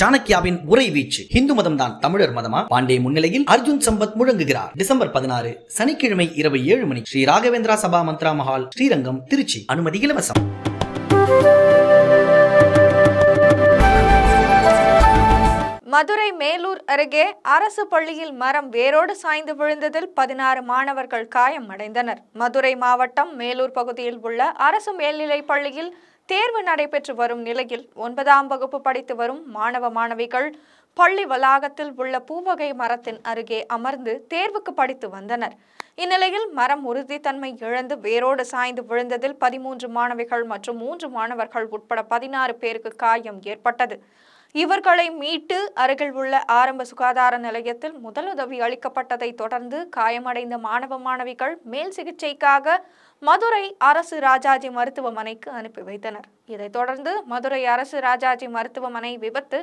சாணக்கியாவின் உரை வீச்சு இந்து மதம் தான் தமிழர் மதமா பாண்டே முன்னிலையில் அர்ஜுன் சம்பத் முழங்குகிறார் டிசம்பர் பதினாறு சனிக்கிழமை இரவு ஏழு மணி ஸ்ரீ ராகவேந்திரா சபா மந்த்ரா மஹால் ஸ்ரீரங்கம் திருச்சி அனுமதி இலவசம் மதுரை மேலூர் அருகே அரசு பள்ளியில் மரம் வேரோடு சாய்ந்து விழுந்ததில் பதினாறு மாணவர்கள் காயம் அடைந்தனர் மதுரை மாவட்டம் மேலூர் பகுதியில் உள்ள அரசு மேல்நிலைப் பள்ளியில் தேர்வு நடைபெற்று வரும் நிலையில் ஒன்பதாம் வகுப்பு படித்து வரும் மாணவ மாணவிகள் பள்ளி வளாகத்தில் உள்ள பூவகை மரத்தின் அருகே அமர்ந்து தேர்வுக்கு படித்து வந்தனர் இந்நிலையில் மரம் உறுதித்தன்மை இழந்து வேரோடு சாய்ந்து விழுந்ததில் பதிமூன்று மாணவிகள் மற்றும் மூன்று மாணவர்கள் உட்பட பதினாறு பேருக்கு காயம் ஏற்பட்டது இவர்களை மீட்டு அருகில் உள்ள ஆரம்ப சுகாதார நிலையத்தில் முதலுதவி அளிக்கப்பட்டதை தொடர்ந்து காயமடைந்த மாணவ மாணவிகள் மேல் சிகிச்சைக்காக மதுரை அரசு ராஜாஜி மருத்துவமனைக்கு அனுப்பி வைத்தனர் இதைத் தொடர்ந்து மதுரை அரசு ராஜாஜி மருத்துவமனை விபத்து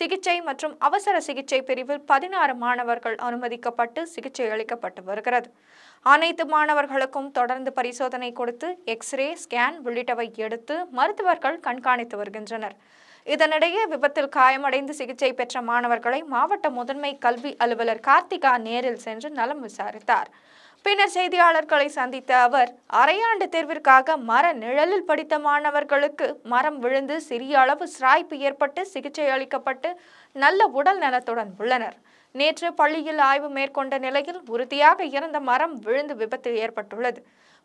சிகிச்சை மற்றும் அவசர சிகிச்சை பிரிவில் பதினாறு மாணவர்கள் அனுமதிக்கப்பட்டு சிகிச்சை அளிக்கப்பட்டு வருகிறது அனைத்து மாணவர்களுக்கும் தொடர்ந்து பரிசோதனை கொடுத்து எக்ஸ்ரே ஸ்கேன் உள்ளிட்டவை எடுத்து மருத்துவர்கள் கண்காணித்து வருகின்றனர் இதனிடையே விபத்தில் காயமடைந்து சிகிச்சை பெற்ற மாணவர்களை மாவட்ட முதன்மை கல்வி அலுவலர் கார்த்திகா நேரில் சென்று நலம் விசாரித்தார் பின்னர் செய்தியாளர்களை சந்தித்த அவர் அரையாண்டு தேர்விற்காக மர நிழலில் படித்த மாணவர்களுக்கு மரம் விழுந்து சிறிய அளவு சிராய்ப்பு ஏற்பட்டு சிகிச்சை அளிக்கப்பட்டு நல்ல உடல் நலத்துடன் உள்ளனர் நேற்று பள்ளியில் ஆய்வு மேற்கொண்ட நிலையில் உறுதியாக இருந்த மரம் விழுந்து விபத்து ஏற்பட்டுள்ளது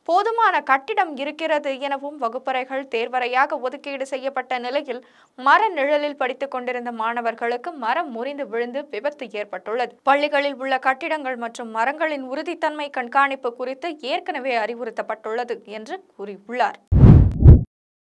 போதுமான கட்டிடம் இருக்கிறது எனவும் வகுப்பறைகள் தேர்வறையாக ஒதுக்கீடு செய்யப்பட்ட நிலையில் மர நிழலில் படித்துக் கொண்டிருந்த மாணவர்களுக்கு மரம் முறிந்து விழுந்து விபத்து ஏற்பட்டுள்ளது பள்ளிகளில் உள்ள கட்டிடங்கள் மற்றும் மரங்களின் உறுதித்தன்மை கண்காணிப்பு குறித்து ஏற்கனவே அறிவுறுத்தப்பட்டுள்ளது என்று கூறியுள்ளார்